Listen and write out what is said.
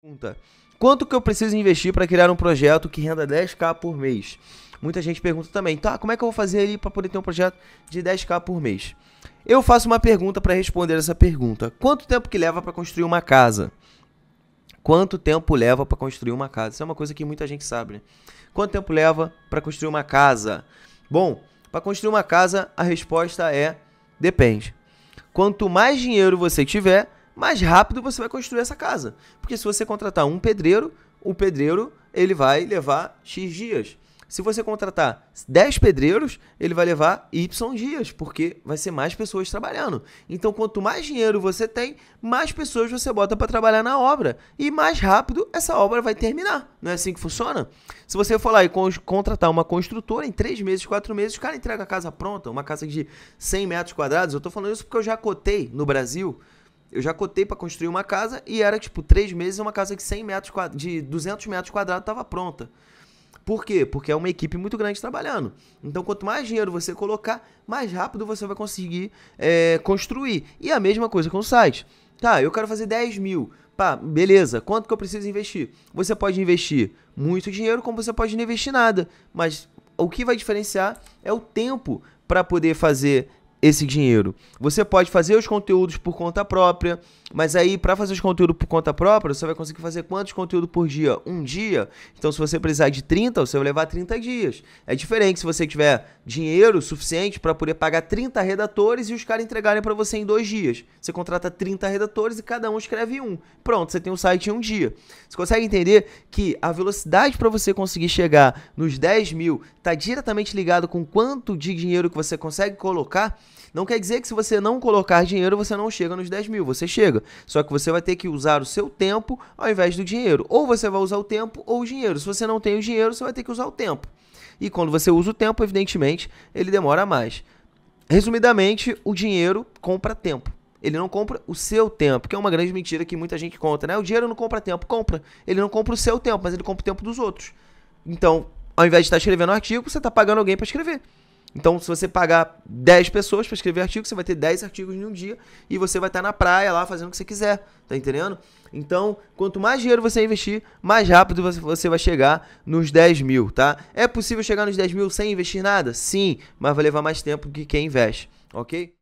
Pergunta: Quanto que eu preciso investir para criar um projeto que renda 10k por mês? Muita gente pergunta também, tá? Como é que eu vou fazer ali para poder ter um projeto de 10k por mês? Eu faço uma pergunta para responder essa pergunta: Quanto tempo que leva para construir uma casa? Quanto tempo leva para construir uma casa? Isso é uma coisa que muita gente sabe, né? Quanto tempo leva para construir uma casa? Bom, para construir uma casa, a resposta é depende. Quanto mais dinheiro você tiver, mais rápido você vai construir essa casa. Porque se você contratar um pedreiro, o pedreiro ele vai levar X dias. Se você contratar 10 pedreiros, ele vai levar Y dias, porque vai ser mais pessoas trabalhando. Então, quanto mais dinheiro você tem, mais pessoas você bota para trabalhar na obra. E mais rápido essa obra vai terminar. Não é assim que funciona? Se você for lá e contratar uma construtora, em 3 meses, 4 meses, o cara entrega a casa pronta, uma casa de 100 metros quadrados. Eu estou falando isso porque eu já cotei no Brasil eu já cotei para construir uma casa e era tipo três meses uma casa de 100 metros quadrados, de 200 metros quadrados estava pronta. Por quê? Porque é uma equipe muito grande trabalhando. Então, quanto mais dinheiro você colocar, mais rápido você vai conseguir é, construir. E a mesma coisa com o site. Tá, eu quero fazer 10 mil. Pá, beleza. Quanto que eu preciso investir? Você pode investir muito dinheiro, como você pode não investir nada. Mas o que vai diferenciar é o tempo para poder fazer esse dinheiro. Você pode fazer os conteúdos por conta própria, mas aí para fazer os conteúdos por conta própria, você vai conseguir fazer quantos conteúdos por dia? Um dia. Então se você precisar de 30, você vai levar 30 dias. É diferente se você tiver dinheiro suficiente para poder pagar 30 redatores e os caras entregarem para você em dois dias. Você contrata 30 redatores e cada um escreve um. Pronto, você tem um site em um dia. Você consegue entender que a velocidade para você conseguir chegar nos 10 mil está diretamente ligado com quanto de dinheiro que você consegue colocar não quer dizer que se você não colocar dinheiro, você não chega nos 10 mil, você chega. Só que você vai ter que usar o seu tempo ao invés do dinheiro. Ou você vai usar o tempo ou o dinheiro. Se você não tem o dinheiro, você vai ter que usar o tempo. E quando você usa o tempo, evidentemente, ele demora mais. Resumidamente, o dinheiro compra tempo. Ele não compra o seu tempo, que é uma grande mentira que muita gente conta, né? O dinheiro não compra tempo, compra. Ele não compra o seu tempo, mas ele compra o tempo dos outros. Então, ao invés de estar escrevendo um artigo, você está pagando alguém para escrever. Então, se você pagar 10 pessoas para escrever artigo, você vai ter 10 artigos em um dia e você vai estar tá na praia lá fazendo o que você quiser, tá entendendo? Então, quanto mais dinheiro você investir, mais rápido você vai chegar nos 10 mil, tá? É possível chegar nos 10 mil sem investir nada? Sim, mas vai levar mais tempo que quem investe, ok?